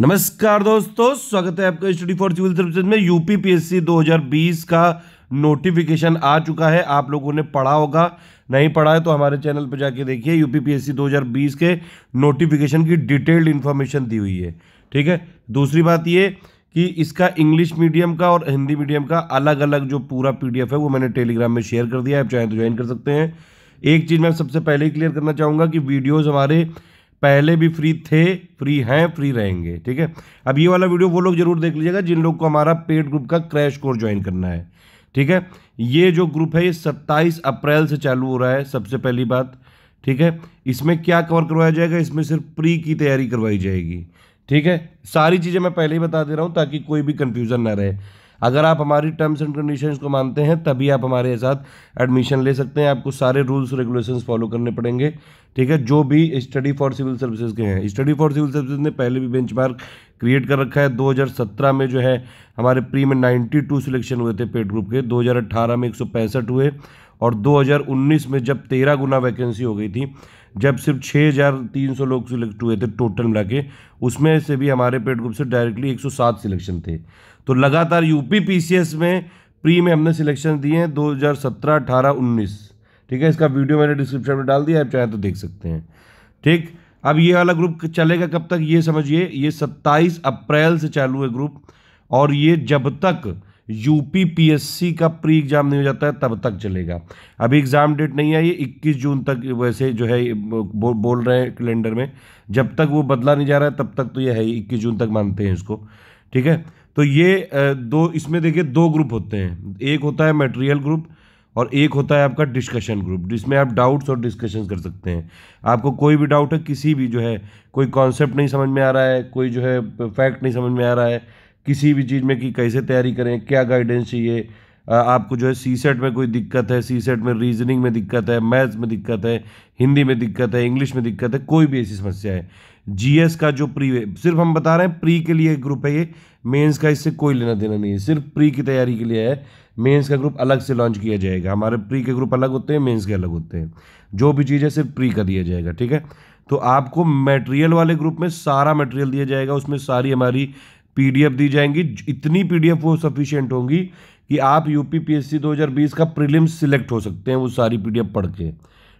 नमस्कार दोस्तों स्वागत है आपका स्टडी फॉर सिविल सर्विसेज में यूपीपीएससी 2020 का नोटिफिकेशन आ चुका है आप लोगों ने पढ़ा होगा नहीं पढ़ा है तो हमारे चैनल पर जाके देखिए यूपीपीएससी 2020 के नोटिफिकेशन की डिटेल्ड इन्फॉर्मेशन दी हुई है ठीक है दूसरी बात ये कि इसका इंग्लिश मीडियम का और हिंदी मीडियम का अलग अलग जो पूरा पी है वो मैंने टेलीग्राम में शेयर कर दिया आप चाहें तो ज्वाइन कर सकते हैं एक चीज़ मैं सबसे पहले क्लियर करना चाहूँगा कि वीडियोज़ हमारे पहले भी फ्री थे फ्री हैं फ्री रहेंगे ठीक है अब ये वाला वीडियो वो लोग जरूर देख लीजिएगा जिन लोग को हमारा पेड ग्रुप का क्रैश कोर्स ज्वाइन करना है ठीक है ये जो ग्रुप है ये सत्ताईस अप्रैल से चालू हो रहा है सबसे पहली बात ठीक है इसमें क्या कवर करवाया जाएगा इसमें सिर्फ प्री की तैयारी करवाई जाएगी ठीक है सारी चीज़ें मैं पहले ही बता दे रहा हूँ ताकि कोई भी कन्फ्यूज़न ना रहे अगर आप हमारी टर्म्स एंड कंडीशंस को मानते हैं तभी आप हमारे साथ एडमिशन ले सकते हैं आपको सारे रूल्स रेगुलेशंस फॉलो करने पड़ेंगे ठीक है जो भी स्टडी फॉर सिविल सर्विसेज के हैं स्टडी फॉर सिविल सर्विसेज ने पहले भी बेंचमार्क क्रिएट कर रखा है 2017 में जो है हमारे प्री में 92 सिलेक्शन हुए थे पेड ग्रुप के 2018 में एक हुए और 2019 में जब तेरह गुना वैकेंसी हो गई थी जब सिर्फ छः हज़ार तीन सौ लोग सिलेक्ट हुए थे टोटल मिला के उसमें से भी हमारे पेड ग्रुप से डायरेक्टली 107 सिलेक्शन थे तो लगातार यूपी पीसीएस में प्री में हमने सिलेक्शन दिए हैं दो हज़ार सत्रह ठीक है इसका वीडियो मैंने डिस्क्रिप्शन में डाल दिया आप चाहे तो देख सकते हैं ठीक अब ये वाला ग्रुप चलेगा कब तक ये समझिए ये 27 अप्रैल से चालू है ग्रुप और ये जब तक यूपी पीएससी का प्री एग्ज़ाम नहीं हो जाता है तब तक चलेगा अभी एग्ज़ाम डेट नहीं आई है 21 जून तक वैसे जो है बो, बोल रहे हैं कैलेंडर में जब तक वो बदला नहीं जा रहा है तब तक तो ये है ही इक्कीस जून तक मानते हैं इसको ठीक है तो ये दो इसमें देखिए दो ग्रुप होते हैं एक होता है मेटेरियल ग्रुप और एक होता है आपका डिस्कशन ग्रुप जिसमें आप डाउट्स और डिस्कशन कर सकते हैं आपको कोई भी डाउट है किसी भी जो है कोई कॉन्सेप्ट नहीं समझ में आ रहा है कोई जो है फैक्ट नहीं समझ में आ रहा है किसी भी चीज़ में कि कैसे तैयारी करें क्या गाइडेंस चाहिए आपको जो है सी सेट में कोई दिक्कत है सी सेट में रीजनिंग में दिक्कत है मैथ्स में दिक्कत है हिंदी में दिक्कत है इंग्लिश में दिक्कत है कोई भी ऐसी समस्या है जीएस का जो प्री सिर्फ हम बता रहे हैं प्री के लिए ग्रुप है ये मेंस का इससे कोई लेना देना नहीं है सिर्फ प्री की तैयारी के लिए है मेंस का ग्रुप अलग से लॉन्च किया जाएगा हमारे प्री के ग्रुप अलग होते हैं मेंस के अलग होते हैं जो भी चीज़ है सिर्फ प्री का दिया जाएगा ठीक है तो आपको मटेरियल वाले ग्रुप में सारा मटेरियल दिया जाएगा उसमें सारी हमारी पीडीएफ दी जाएंगी इतनी पीडीएफ वो सफिशियंट होंगी कि आप यूपीपीएससी 2020 का प्रीलिम्स सिलेक्ट हो सकते हैं वो सारी पीडीएफ पढ़ के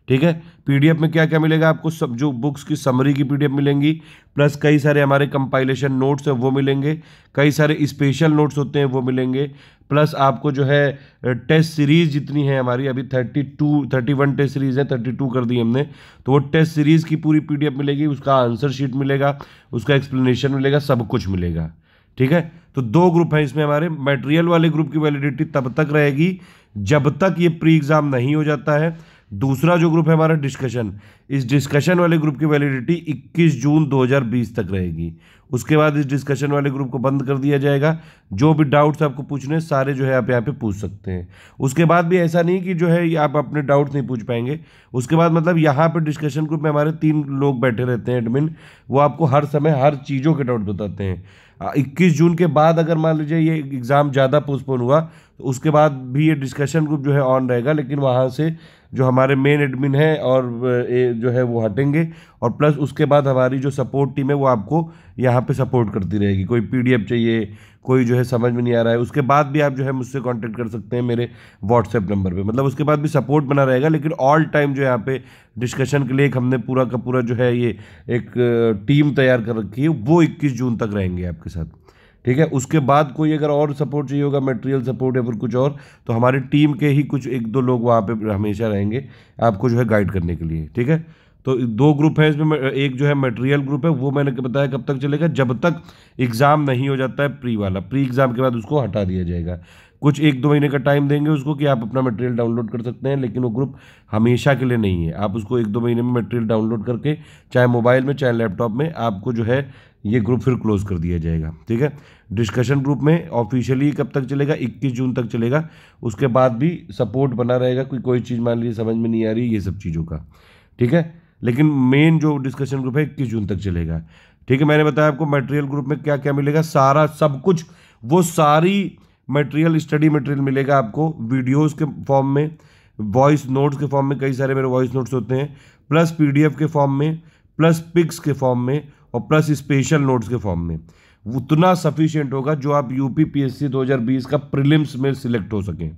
ठीक है पीडीएफ में क्या क्या मिलेगा आपको सब जो बुक्स की समरी की पीडीएफ मिलेंगी प्लस कई सारे हमारे कंपाइलेशन नोट्स हैं वो मिलेंगे कई सारे स्पेशल नोट्स होते हैं वो मिलेंगे प्लस आपको जो है टेस्ट सीरीज़ जितनी है हमारी अभी thirty two thirty one test series है थर्टी टू कर दी हमने तो वो टेस्ट सीरीज़ की पूरी पी मिलेगी उसका आंसर शीट मिलेगा उसका एक्सप्लेनेशन मिलेगा सब कुछ मिलेगा ठीक है तो दो ग्रुप हैं इसमें हमारे मटेरियल वाले ग्रुप की वैलिडिटी तब तक रहेगी जब तक ये प्री एग्ज़ाम नहीं हो जाता है दूसरा जो ग्रुप है हमारा डिस्कशन इस डिस्कशन वाले ग्रुप की वैलिडिटी 21 जून 2020 तक रहेगी उसके बाद इस डिस्कशन वाले ग्रुप को बंद कर दिया जाएगा जो भी डाउट्स आपको पूछने सारे जो है आप यहाँ पे पूछ सकते हैं उसके बाद भी ऐसा नहीं कि जो है आप अपने डाउट्स नहीं पूछ पाएंगे उसके बाद मतलब यहाँ पर डिस्कशन ग्रुप में हमारे तीन लोग बैठे रहते हैं एडमिन वो आपको हर समय हर चीज़ों के डाउट बताते हैं इक्कीस जून के बाद अगर मान लीजिए ये एग्ज़ाम ज़्यादा पोस्टपोन हुआ तो उसके बाद भी ये डिस्कशन ग्रुप जो है ऑन रहेगा लेकिन वहाँ से जो हमारे मेन एडमिन हैं और जो है वो हटेंगे और प्लस उसके बाद हमारी जो सपोर्ट टीम है वो आपको यहाँ पे सपोर्ट करती रहेगी कोई पीडीएफ चाहिए कोई जो है समझ में नहीं आ रहा है उसके बाद भी आप जो है मुझसे कांटेक्ट कर सकते हैं मेरे व्हाट्सएप नंबर पे मतलब उसके बाद भी सपोर्ट बना रहेगा लेकिन ऑल टाइम जो यहाँ पे डिस्कशन के लिए एक हमने पूरा का पूरा जो है ये एक टीम तैयार कर रखी है वो इक्कीस जून तक रहेंगे आपके साथ ठीक है उसके बाद कोई अगर और सपोर्ट चाहिए होगा मटेरियल सपोर्ट या फिर कुछ और तो हमारी टीम के ही कुछ एक दो लोग वहाँ पे हमेशा रहेंगे आपको जो है गाइड करने के लिए ठीक है तो दो ग्रुप हैं इसमें एक जो है मटेरियल ग्रुप है वो मैंने बताया कब तक चलेगा जब तक एग्ज़ाम नहीं हो जाता है प्री वाला प्री एग्ज़ाम के बाद उसको हटा दिया जाएगा कुछ एक दो महीने का टाइम देंगे उसको कि आप अपना मटेरियल डाउनलोड कर सकते हैं लेकिन वो ग्रुप हमेशा के लिए नहीं है आप उसको एक दो महीने में मटेरियल डाउनलोड करके चाहे मोबाइल में चाहे लैपटॉप में आपको जो है ये ग्रुप फिर क्लोज़ कर दिया जाएगा ठीक है डिस्कशन ग्रुप में ऑफिशियली कब तक चलेगा 21 जून तक चलेगा उसके बाद भी सपोर्ट बना रहेगा कोई कोई चीज़ मान लीजिए समझ में नहीं आ रही ये सब चीज़ों का ठीक है लेकिन मेन जो डिस्कशन ग्रुप है इक्कीस जून तक चलेगा ठीक है मैंने बताया आपको मटेरियल ग्रुप में क्या क्या मिलेगा सारा सब कुछ वो सारी मटेरियल स्टडी मटेरियल मिलेगा आपको वीडियोस के फॉर्म में वॉइस नोट्स के फॉर्म में कई सारे मेरे वॉइस नोट्स होते हैं प्लस पीडीएफ के फॉर्म में प्लस पिक्स के फॉर्म में और प्लस स्पेशल नोट्स के फॉर्म में उतना सफिशियंट होगा जो आप यू पी 2020 का प्रिलिम्स में सिलेक्ट हो सकें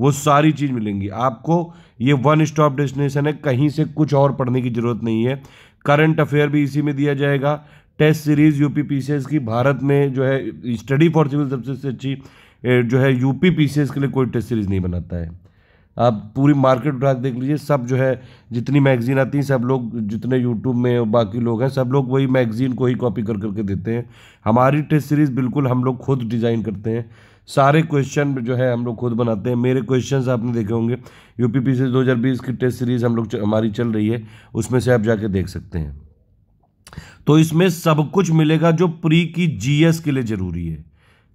वो सारी चीज़ मिलेंगी आपको ये वन स्टॉप डेस्टिनेशन है कहीं से कुछ और पढ़ने की ज़रूरत नहीं है करंट अफेयर भी इसी में दिया जाएगा टेस्ट सीरीज़ यू पी की भारत में जो है स्टडी फॉर सिविल सबसे अच्छी जो है यू पी के लिए कोई टेस्ट सीरीज़ नहीं बनाता है आप पूरी मार्केट उठा देख लीजिए सब जो है जितनी मैगज़ीन आती हैं सब लोग जितने यूट्यूब में बाकी लोग हैं सब लोग वही मैगज़ीन को ही कॉपी कर करके देते हैं हमारी टेस्ट सीरीज़ बिल्कुल हम लोग खुद डिज़ाइन करते हैं सारे क्वेश्चन जो है हम लोग खुद बनाते हैं मेरे क्वेश्चन आपने देखे होंगे यू पी पी की टेस्ट सीरीज़ हम लोग हमारी चल रही है उसमें से आप जाके देख सकते हैं तो इसमें सब कुछ मिलेगा जो प्री की जीएस के लिए ज़रूरी है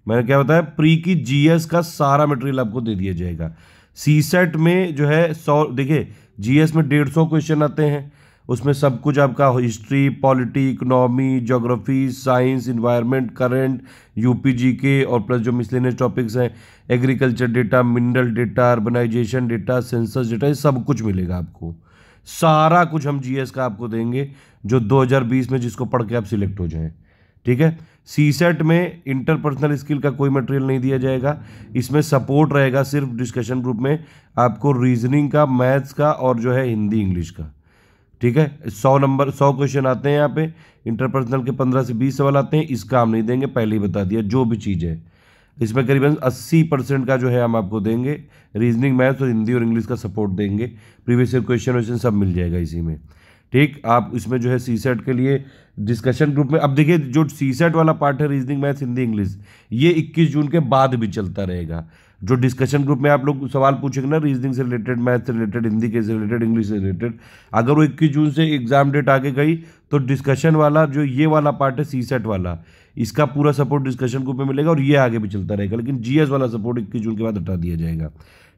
मैंने क्या बताया प्री की जीएस का सारा मटेरियल आपको दे दिया जाएगा सी सेट में जो है सौ देखिए जीएस में डेढ़ सौ क्वेश्चन आते हैं उसमें सब कुछ आपका history polity economy geography science environment current UP G K और प्लस जो मिसलिनियस टॉपिक्स हैं agriculture data mineral data urbanisation data census data ये सब कुछ मिलेगा आपको सारा कुछ हम जीएस का आपको देंगे जो 2020 में जिसको पढ़ के आप सिलेक्ट हो जाएं ठीक है सी सेट में इंटरपर्सनल स्किल का कोई मटेरियल नहीं दिया जाएगा इसमें सपोर्ट रहेगा सिर्फ डिस्कशन ग्रुप में आपको रीजनिंग का मैथ्स का और जो है हिंदी इंग्लिश का ठीक है सौ नंबर सौ क्वेश्चन आते हैं यहाँ पे इंटरपर्सनल के पंद्रह से बीस सवाल आते हैं इसका हम नहीं देंगे पहले ही बता दिया जो भी चीज़ है इसमें करीबन अस्सी परसेंट का जो है हम आपको देंगे रीजनिंग मैथ्स और हिंदी और इंग्लिश का सपोर्ट देंगे प्रीवियस ईयर क्वेश्चन वेश्चन सब मिल जाएगा इसी में ठीक आप इसमें जो है सी सेट के लिए डिस्कशन ग्रुप में अब देखिए जो सी सेट वाला पार्ट है रीजनिंग मैथ्स हिंदी इंग्लिश ये 21 जून के बाद भी चलता रहेगा जो डिस्कशन ग्रुप में आप लोग सवाल पूछेंगे ना रीजनिंग से रिलेटेड मैथ से रिलेटेड हिंदी के से रिलेटेड इंग्लिश से रिलेटेड अगर वो इक्कीस जून से एग्जाम डेट आगे गई तो डिस्कशन वाला जो ये वाला पार्ट है सी सेट वाला इसका पूरा सपोर्ट डिस्कशन ग्रुप में मिलेगा और ये आगे भी चलता रहेगा लेकिन जी वाला सपोर्ट इक्कीस जून के बाद हटा दिया जाएगा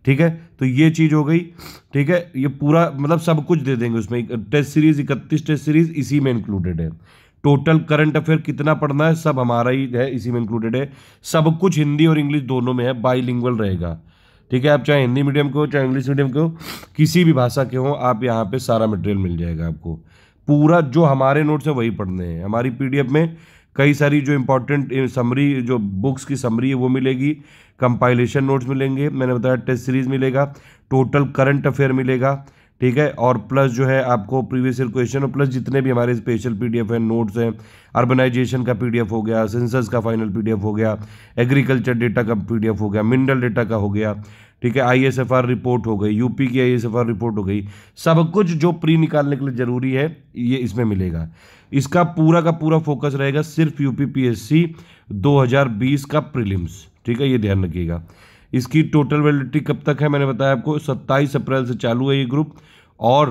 ठीक है तो ये चीज़ हो गई ठीक है ये पूरा मतलब सब कुछ दे देंगे उसमें टेस्ट सीरीज इकतीस टेस्ट सीरीज इसी में इंक्लूडेड है टोटल करंट अफेयर कितना पढ़ना है सब हमारा ही है इसी में इंक्लूडेड है सब कुछ हिंदी और इंग्लिश दोनों में है बाईलिंगुअल रहेगा ठीक है आप चाहे हिंदी मीडियम के हो चाहे इंग्लिश मीडियम के हो किसी भी भाषा के हो आप यहाँ पे सारा मटेरियल मिल जाएगा आपको पूरा जो हमारे नोट्स हैं वही पढ़ने हैं हमारी पीडीएफ में कई सारी जो इंपॉर्टेंट समरी eh, जो बुक्स की समरी है वो मिलेगी कंपाइलेशन नोट्स मिलेंगे मैंने बताया टेस्ट सीरीज मिलेगा टोटल करंट अफेयर मिलेगा ठीक है और प्लस जो है आपको प्रीवियस ईयर क्वेश्चन और प्लस जितने भी हमारे स्पेशल पीडीएफ हैं नोट्स हैं अर्बनाइजेशन का पीडीएफ हो गया सेंसस का फाइनल पीडीएफ हो गया एग्रीकल्चर डेटा का पीडीएफ हो गया मिनरल डेटा का हो गया ठीक है आर रिपोर्ट हो गई यूपी की आर रिपोर्ट हो गई सब कुछ जो प्री निकालने के लिए ज़रूरी है ये इसमें मिलेगा इसका पूरा का पूरा फोकस रहेगा सिर्फ यूपी हज़ार 2020 का प्रीलिम्स ठीक है ये ध्यान रखिएगा इसकी टोटल वैलिडिटी कब तक है मैंने बताया आपको 27 अप्रैल से चालू है ये ग्रुप और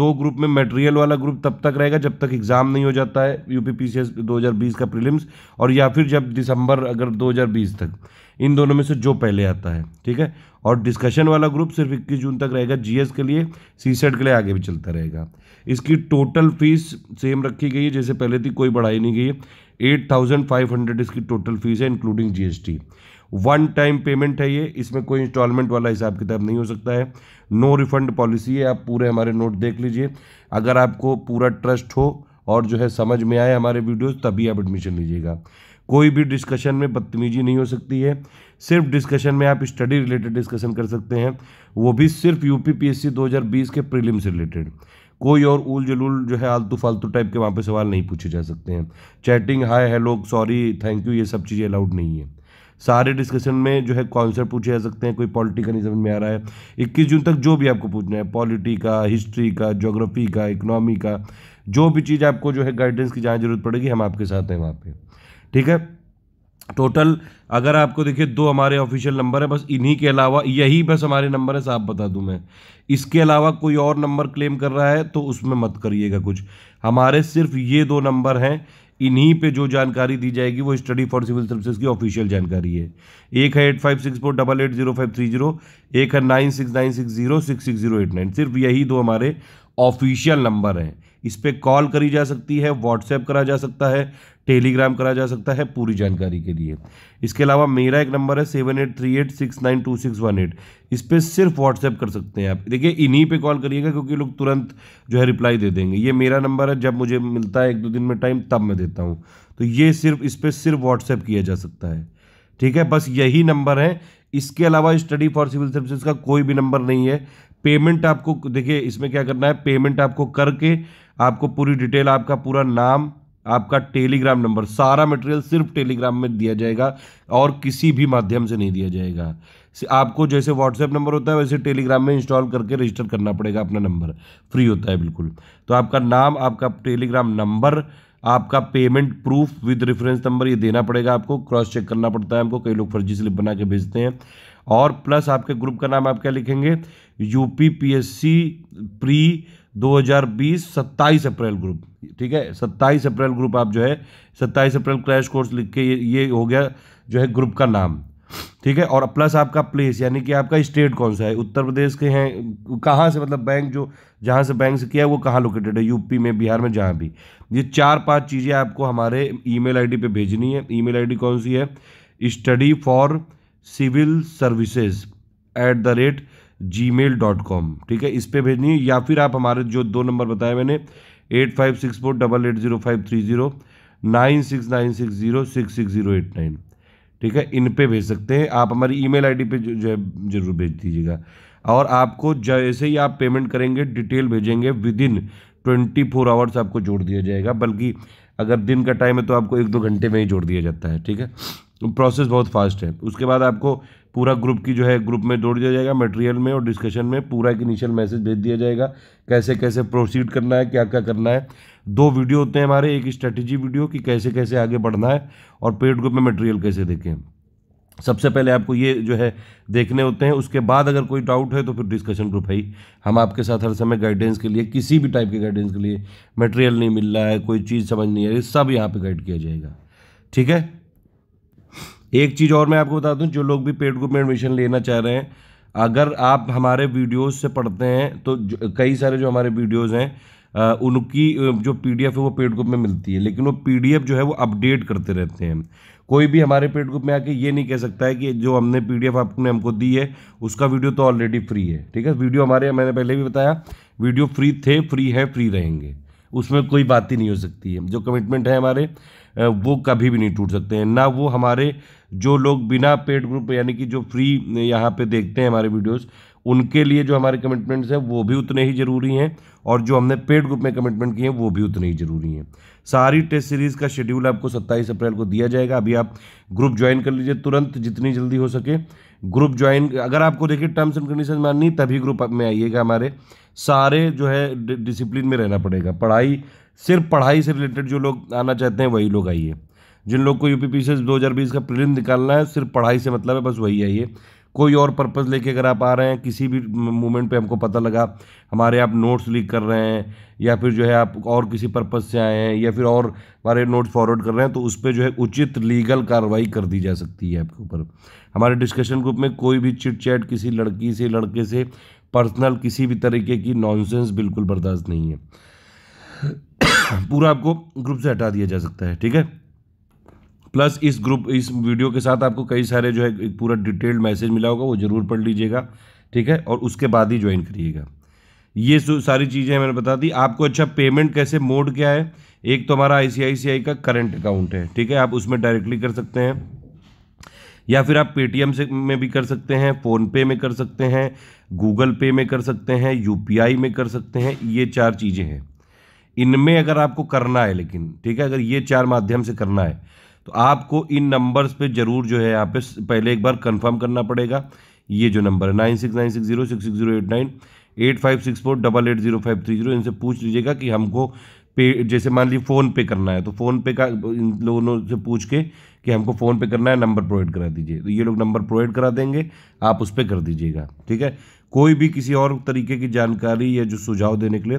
दो ग्रुप में मटेरियल वाला ग्रुप तब तक रहेगा जब तक एग्ज़ाम नहीं हो जाता है यू पी 2020 का प्रीलिम्स और या फिर जब दिसंबर अगर 2020 तक इन दोनों में से जो पहले आता है ठीक है और डिस्कशन वाला ग्रुप सिर्फ इक्कीस जून तक रहेगा जीएस के लिए सी सेट के लिए आगे भी चलता रहेगा इसकी टोटल फीस सेम रखी गई है जैसे पहले थी कोई बढ़ाई नहीं गई है एट थाउजेंड फाइव हंड्रेड इसकी टोटल फीस है including GST one time payment है ये इसमें कोई इंस्टॉलमेंट वाला हिसाब किताब नहीं हो सकता है नो रिफंड पॉलिसी है आप पूरे हमारे नोट देख लीजिए अगर आपको पूरा ट्रस्ट हो और जो है समझ में आए हमारे वीडियोस तभी आप एडमिशन लीजिएगा कोई भी डिस्कशन में बदतमीजी नहीं हो सकती है सिर्फ डिस्कशन में आप स्टडी रिलेटेड डिस्कशन कर सकते हैं वो भी सिर्फ U P P S C दो हज़ार बीस के प्रीलिम से रिलेटेड कोई और उल जलूल जो है आलतू फालतू टाइप के वहाँ पे सवाल नहीं पूछे जा सकते हैं chatting hi hello sorry thank you ये सब चीज़ें अलाउड नहीं है सारे डिस्कशन में जो है कॉन्सेप्ट पूछे जा सकते हैं कोई पॉलिटी का नहीं समझ में आ रहा है इक्कीस जून तक जो भी आपको पूछना है पॉलिटी का हिस्ट्री का जोग्राफी का इकनॉमी का जो भी चीज़ आपको जो है गाइडेंस की जहाँ जरूरत पड़ेगी हम आपके साथ हैं वहाँ पर ठीक है टोटल अगर आपको देखिए दो हमारे ऑफिशियल नंबर है बस इन्हीं के अलावा यही बस हमारे नंबर है साफ बता दूं मैं इसके अलावा कोई और नंबर क्लेम कर रहा है तो उसमें मत करिएगा कुछ हमारे सिर्फ ये दो नंबर हैं इन्हीं पे जो जानकारी दी जाएगी वो स्टडी फॉर सिविल सर्विसेज की ऑफिशियल जानकारी है एक है eight five six four double eight zero five three zero एक है nine six nine six zero six six zero eight nine सिर्फ यही दो हमारे ऑफिशियल नंबर हैं इस पर कॉल करी जा सकती है व्हाट्सएप करा जा सकता है टेलीग्राम करा जा सकता है पूरी जानकारी के लिए इसके अलावा मेरा एक नंबर है seven eight three eight six nine two six one eight इस पर सिर्फ व्हाट्सएप कर सकते हैं आप देखिए इन्हीं पे कॉल करिएगा क्योंकि लोग तुरंत जो है रिप्लाई दे देंगे ये मेरा नंबर है जब मुझे मिलता है एक दो दिन में टाइम तब मैं देता हूँ तो ये सिर्फ इस पर सिर्फ व्हाट्सएप किया जा सकता है ठीक है बस यही नंबर है इसके अलावा स्टडी फॉर सिविल सर्विसेज का कोई भी नंबर नहीं है पेमेंट आपको देखिए इसमें क्या करना है पेमेंट आपको करके आपको पूरी डिटेल आपका पूरा नाम आपका टेलीग्राम नंबर सारा मटेरियल सिर्फ टेलीग्राम में दिया जाएगा और किसी भी माध्यम से नहीं दिया जाएगा आपको जैसे व्हाट्सएप नंबर होता है वैसे टेलीग्राम में इंस्टॉल करके रजिस्टर करना पड़ेगा अपना नंबर फ्री होता है बिल्कुल तो आपका नाम आपका टेलीग्राम नंबर आपका payment proof with reference number ये देना पड़ेगा आपको क्रॉस चेक करना पड़ता है हमको कई लोग फर्जी स्लिप बना के भेजते हैं और प्लस आपके ग्रुप का नाम आप क्या लिखेंगे U P P S C pre 2020 27 अप्रैल ग्रुप ठीक है 27 अप्रैल ग्रुप आप जो है 27 अप्रैल क्रैश कोर्स लिख के ये, ये हो गया जो है ग्रुप का नाम ठीक है और प्लस आपका प्लेस यानी कि आपका स्टेट कौन सा है उत्तर प्रदेश के हैं कहाँ से मतलब बैंक जो जहाँ से बैंक से किया है वो कहाँ लोकेटेड है यूपी में बिहार में जहाँ भी ये चार पांच चीज़ें आपको हमारे ईमेल आईडी पे भेजनी है ईमेल आईडी कौन सी है study for civil services at the rate Gmail dot com ठीक है इस पर भेजनी है या फिर आप हमारे जो दो नंबर बताए मैंने eight five six four double eight zero five three zero nine six nine six zero six six zero eight nine ठीक है इन पे भेज सकते हैं आप हमारी ईमेल आईडी पे जो है ज़रूर भेज दीजिएगा और आपको जैसे ही आप पेमेंट करेंगे डिटेल भेजेंगे within twenty four hours आपको जोड़ दिया जाएगा बल्कि अगर दिन का टाइम है तो आपको एक दो घंटे में ही जोड़ दिया जाता है ठीक है प्रोसेस बहुत फास्ट है उसके बाद आपको पूरा ग्रुप की जो है ग्रुप में जोड़ दिया जाएगा मटेरियल में और डिस्कशन में पूरा एक इनिशियल मैसेज भेज दिया जाएगा कैसे कैसे प्रोसीड करना है क्या क्या करना है दो वीडियो होते हैं हमारे एक स्ट्रेटजी वीडियो कि कैसे कैसे आगे बढ़ना है और पेड ग्रुप में मटेरियल कैसे देखें सबसे पहले आपको ये जो है देखने होते हैं उसके बाद अगर कोई डाउट है तो फिर डिस्कशन ग्रुप है ही हम आपके साथ हर समय गाइडेंस के लिए किसी भी टाइप के गाइडेंस के लिए मटेरियल नहीं मिल रहा है कोई चीज़ समझ नहीं आ रही सब यहाँ पे गाइड किया जाएगा ठीक है एक चीज़ और मैं आपको बता दूं जो लोग भी पेड ग्रुप में एडमिशन लेना चाह रहे हैं अगर आप हमारे वीडियोस से पढ़ते हैं तो कई सारे जो हमारे वीडियोस हैं आ, उनकी जो पीडीएफ है वो पेड ग्रुप में मिलती है लेकिन वो पीडीएफ जो है वो अपडेट करते रहते हैं कोई भी हमारे पेड ग्रुप में आके ये नहीं कह सकता है कि जो हमने पीडीएफ आपने हमको दी है उसका वीडियो तो ऑलरेडी फ्री है ठीक है वीडियो हमारे मैंने पहले भी बताया वीडियो फ्री थे फ्री हैं फ्री रहेंगे उसमें कोई बात ही नहीं हो सकती है जो कमिटमेंट है हमारे वो कभी भी नहीं टूट सकते हैं ना वो हमारे जो लोग बिना पेड ग्रुप यानी कि जो फ्री यहाँ पे देखते हैं हमारे वीडियोस उनके लिए जो हमारे कमिटमेंट्स हैं वो भी उतने ही ज़रूरी हैं और जो हमने पेड ग्रुप में कमिटमेंट किए हैं वो भी उतने ही ज़रूरी हैं सारी टेस्ट सीरीज़ का शेड्यूल आपको सत्ताईस अप्रैल को दिया जाएगा अभी आप ग्रुप ज्वाइन कर लीजिए तुरंत जितनी जल्दी हो सके ग्रुप ज्वाइन अगर आपको देखिए टर्म्स एंड कंडीशन माननी तभी ग्रुप में आइएगा हमारे सारे जो है डिसिप्लिन में रहना पड़ेगा पढ़ाई सिर्फ पढ़ाई से रिलेटेड जो लोग आना चाहते हैं वही लोग आइए जिन लोग को यू पी सी का प्रिलिम निकालना है सिर्फ पढ़ाई से मतलब है बस वही आइए कोई और पर्पज़ लेके अगर आप आ रहे हैं किसी भी मोमेंट पे हमको पता लगा हमारे आप नोट्स लीक कर रहे हैं या फिर जो है आप और किसी पर्पज़ से आए हैं या फिर और हमारे नोट्स फॉरवर्ड कर रहे हैं तो उस पर जो है उचित लीगल कार्रवाई कर दी जा सकती है आपके ऊपर हमारे डिस्कशन ग्रुप में कोई भी चिट चैट किसी लड़की से लड़के से पर्सनल किसी भी तरीके की नॉनसेंस बिल्कुल बर्दाश्त नहीं है पूरा आपको ग्रुप से हटा दिया जा सकता है ठीक है प्लस इस ग्रुप इस वीडियो के साथ आपको कई सारे जो है पूरा डिटेल्ड मैसेज मिला होगा वो ज़रूर पढ़ लीजिएगा ठीक है और उसके बाद ही ज्वाइन करिएगा ये सारी चीज़ें मैंने बता दी आपको अच्छा पेमेंट कैसे मोड क्या है एक तो हमारा आई का करंट अकाउंट है ठीक है आप उसमें डायरेक्टली कर सकते हैं या फिर आप पेटीएम से में भी कर सकते हैं फ़ोनपे में कर सकते हैं गूगल पे में कर सकते हैं यू में कर सकते हैं ये चार चीज़ें हैं इनमें अगर आपको करना है लेकिन ठीक है अगर ये चार माध्यम से करना है तो आपको इन नंबर्स पे ज़रूर जो है यहाँ पे पहले एक बार कंफर्म करना पड़ेगा ये जो नंबर है nine six nine six zero six six zero eight nine eight five six four double eight zero five three zero इनसे पूछ लीजिएगा कि हमको पे जैसे मान लीजिए फ़ोन पे करना है तो फ़ोन पे का इन लोगों से पूछ के कि हमको फ़ोन पे करना है नंबर प्रोवाइड करा दीजिए तो ये लोग नंबर प्रोवाइड करा देंगे आप उस पर कर दीजिएगा ठीक है कोई भी किसी और तरीके की जानकारी या जो सुझाव देने के लिए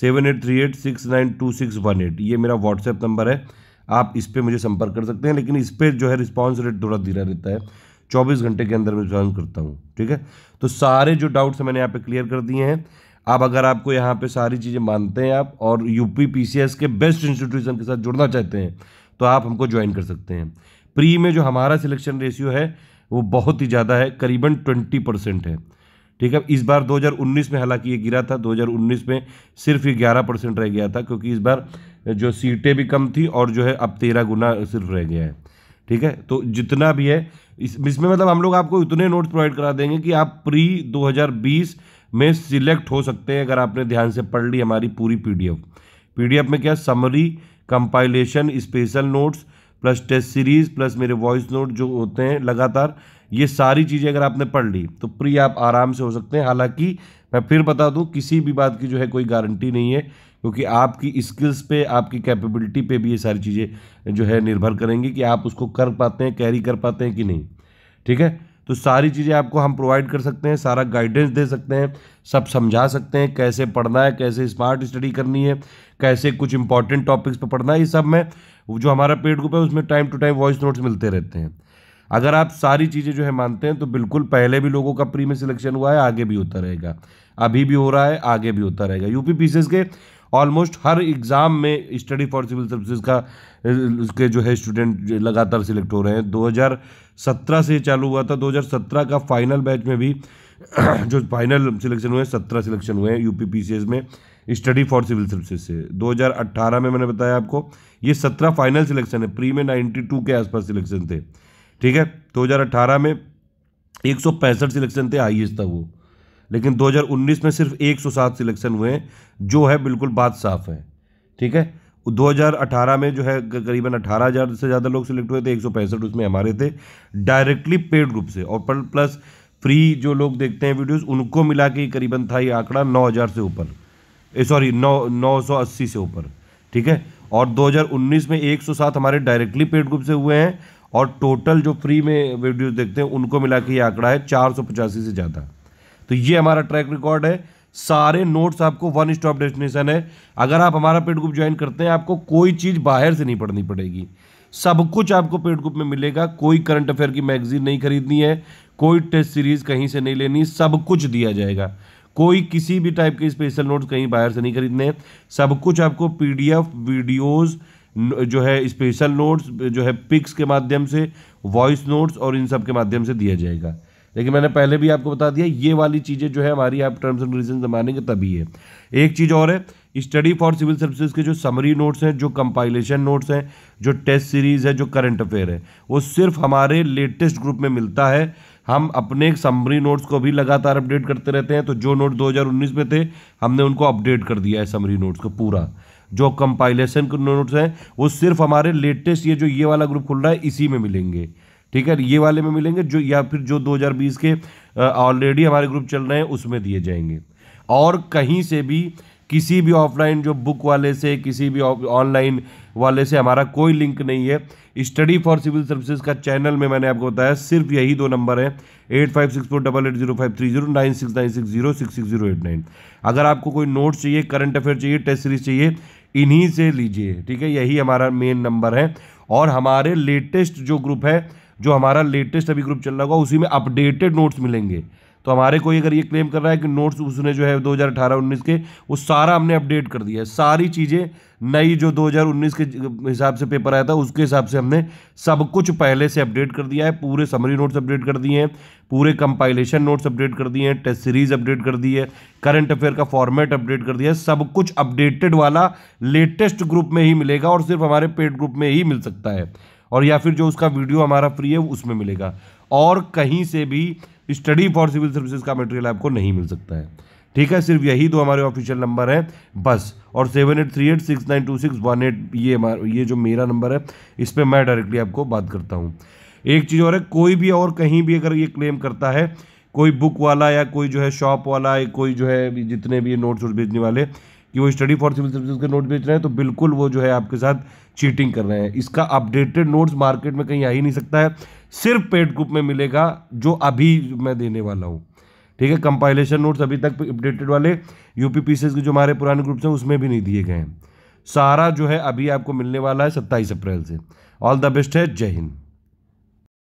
seven eight three eight six nine two six one eight ये मेरा व्हाट्सएप नंबर है आप इस पर मुझे संपर्क कर सकते हैं लेकिन इस पर जो है रिस्पॉन्स रेट थोड़ा धीरा रहता है चौबीस घंटे के अंदर मैं रिस्पॉन्स करता हूँ ठीक है तो सारे जो डाउट्स मैंने यहाँ पे क्लियर कर दिए हैं आप अगर आपको यहाँ पे सारी चीज़ें मानते हैं आप और यूपी पीसीएस के बेस्ट इंस्टीट्यूशन के साथ जुड़ना चाहते हैं तो आप हमको ज्वाइन कर सकते हैं प्री में जो हमारा सिलेक्शन रेशियो है वो बहुत ही ज़्यादा है करीबन ट्वेंटी परसेंट है ठीक है इस बार 2019 में हालांकि ये गिरा था 2019 में सिर्फ ये ग्यारह परसेंट रह गया था क्योंकि इस बार जो सीटें भी कम थी और जो है अब तेरह गुना सिर्फ रह गया है ठीक है तो जितना भी है इस इसमें मतलब हम लोग आपको इतने नोट्स प्रोवाइड करा देंगे कि आप प्री 2020 में सिलेक्ट हो सकते हैं अगर आपने ध्यान से पढ़ ली हमारी पूरी पीडीएफ पीडीएफ में क्या summary compilation special notes plus test series plus मेरे वॉइस नोट जो होते हैं लगातार ये सारी चीज़ें अगर आपने पढ़ ली तो प्री आप आराम से हो सकते हैं हालांकि मैं फिर बता दूं किसी भी बात की जो है कोई गारंटी नहीं है क्योंकि आपकी स्किल्स पे आपकी कैपेबिलिटी पे भी ये सारी चीज़ें जो है निर्भर करेंगी कि आप उसको कर पाते हैं कैरी कर पाते हैं कि नहीं ठीक है तो सारी चीज़ें आपको हम प्रोवाइड कर सकते हैं सारा गाइडेंस दे सकते हैं सब समझा सकते हैं कैसे पढ़ना है कैसे स्मार्ट स्टडी करनी है कैसे कुछ इंपॉर्टेंट टॉपिक्स पर पढ़ना है ये सब में जो हमारा पेड ग्रुप है उसमें time to time voice notes मिलते रहते हैं अगर आप सारी चीज़ें जो है मानते हैं तो बिल्कुल पहले भी लोगों का प्री में सिलेक्शन हुआ है आगे भी होता रहेगा अभी भी हो रहा है आगे भी होता रहेगा यूपी पीसीएस के ऑलमोस्ट हर एग्ज़ाम में स्टडी फॉर सिविल सर्विसेज का उसके जो है स्टूडेंट लगातार सिलेक्ट हो रहे हैं 2017 से चालू हुआ था 2017 का फाइनल बैच में भी जो फाइनल सिलेक्शन हुए सत्रह सिलेक्शन हुए हैं यू में स्टडी फॉर सिविल सर्विसेज से 2018 में मैंने बताया आपको ये सत्रह फाइनल सिलेक्शन है प्री में नाइन्टी के आसपास सिलेक्शन थे ठीक है 2018 में एक सिलेक्शन थे हाइएस्ट था वो लेकिन 2019 में सिर्फ 107 सिलेक्शन हुए हैं जो है बिल्कुल बात साफ है ठीक है 2018 में जो है करीबन 18,000 से ज़्यादा लोग सिलेक्ट हुए थे एक उसमें हमारे थे डायरेक्टली पेड ग्रुप से और प्लस फ्री जो लोग देखते हैं वीडियोस उनको मिला के करीबन था ये आंकड़ा नौ से ऊपर सॉरी नौ नौ से ऊपर ठीक है और 2019 में 107 हमारे डायरेक्टली पेड ग्रुप से हुए हैं और टोटल जो फ्री में वीडियोस देखते हैं उनको मिला के ये आंकड़ा है चार से ज़्यादा तो ये हमारा ट्रैक रिकॉर्ड है सारे नोट्स आपको वन स्टॉप डेस्टिनेशन है अगर आप हमारा पेड ग्रुप ज्वाइन करते हैं आपको कोई चीज़ बाहर से नहीं पढ़नी पड़ेगी सब कुछ आपको पेड ग्रुप में मिलेगा कोई करंट अफेयर की मैगजीन नहीं खरीदनी है कोई टेस्ट सीरीज़ कहीं से नहीं लेनी सब कुछ दिया जाएगा कोई किसी भी टाइप के स्पेशल नोट्स कहीं बाहर से नहीं खरीदने सब कुछ आपको पीडीएफ वीडियोस जो है स्पेशल नोट्स जो है पिक्स के माध्यम से वॉइस नोट्स और इन सब के माध्यम से दिया जाएगा लेकिन मैंने पहले भी आपको बता दिया ये वाली चीज़ें जो है हमारी आप टर्म्स एंड कंडीशन मानेंगे तभी है एक चीज़ और है स्टडी फॉर सिविल सर्विसेज के जो समरी नोट्स हैं जो कंपाइलेशन नोट्स हैं जो टेस्ट सीरीज़ है जो करंट अफेयर है वो सिर्फ हमारे लेटेस्ट ग्रुप में मिलता है हम अपने समरी नोट्स को भी लगातार अपडेट करते रहते हैं तो जो नोट दो में थे हमने उनको अपडेट कर दिया है समरी नोट्स को पूरा जो कंपाइलेशन के नोट्स हैं वो सिर्फ हमारे लेटेस्ट ये जो ये वाला ग्रुप खुल रहा है इसी में मिलेंगे ठीक है ये वाले में मिलेंगे जो या फिर जो 2020 के ऑलरेडी हमारे ग्रुप चल रहे हैं उसमें दिए जाएंगे और कहीं से भी किसी भी ऑफलाइन जो बुक वाले से किसी भी ऑनलाइन वाले से हमारा कोई लिंक नहीं है स्टडी फॉर सिविल सर्विसेज का चैनल में मैंने आपको बताया सिर्फ यही दो नंबर है eight five six four double eight zero five three zero nine six nine six zero six six zero eight nine अगर आपको कोई नोट्स चाहिए करंट अफेयर चाहिए टेस्ट सीरीज चाहिए इन्हीं से लीजिए ठीक है यही हमारा मेन नंबर है और हमारे लेटेस्ट जो ग्रुप है जो हमारा लेटेस्ट अभी ग्रुप चल रहा होगा उसी में अपडेटेड नोट्स मिलेंगे तो हमारे कोई अगर ये क्लेम कर रहा है कि नोट्स उसने जो है 2018-19 के वो सारा हमने अपडेट कर दिया है सारी चीज़ें नई जो 2019 के हिसाब से पेपर आया था उसके हिसाब से हमने सब कुछ पहले से अपडेट कर दिया है पूरे समरी नोट्स अपडेट कर दिए हैं पूरे कंपाइलेशन नोट्स अपडेट कर दिए हैं टेस्ट सीरीज अपडेट कर दी है करंट अफेयर का फॉर्मेट अपडेट कर दिया है सब कुछ अपडेटेड वाला लेटेस्ट ग्रुप में ही मिलेगा और सिर्फ हमारे पेड ग्रुप में ही मिल सकता है और या फिर जो उसका वीडियो हमारा फ्री है उसमें मिलेगा और कहीं से भी स्टडी फॉर सिविल सर्विसेज का मटेरियल आपको नहीं मिल सकता है ठीक है सिर्फ यही दो हमारे ऑफिशियल नंबर हैं बस और seven eight three eight six nine two six one eight ये ये जो मेरा नंबर है इस पर मैं डायरेक्टली आपको बात करता हूँ एक चीज़ और है कोई भी और कहीं भी अगर ये क्लेम करता है कोई बुक वाला या कोई जो है शॉप वाला या कोई जो है जितने भी ये नोट्स वोट भेजने वाले कि वो स्टडी फॉर सिविल सर्विस के नोट बेच रहे हैं तो बिल्कुल वो जो है आपके साथ चीटिंग कर रहे हैं इसका अपडेटेड नोट्स मार्केट में कहीं आ ही नहीं सकता है सिर्फ पेड ग्रुप में मिलेगा जो अभी मैं देने वाला हूँ ठीक है कंपाइलेशन नोट्स अभी तक अपडेटेड वाले यूपी पी के जो हमारे पुराने ग्रुप्स हैं उसमें भी नहीं दिए गए हैं सारा जो है अभी आपको मिलने वाला है सत्ताईस अप्रैल से ऑल द बेस्ट है जय हिंद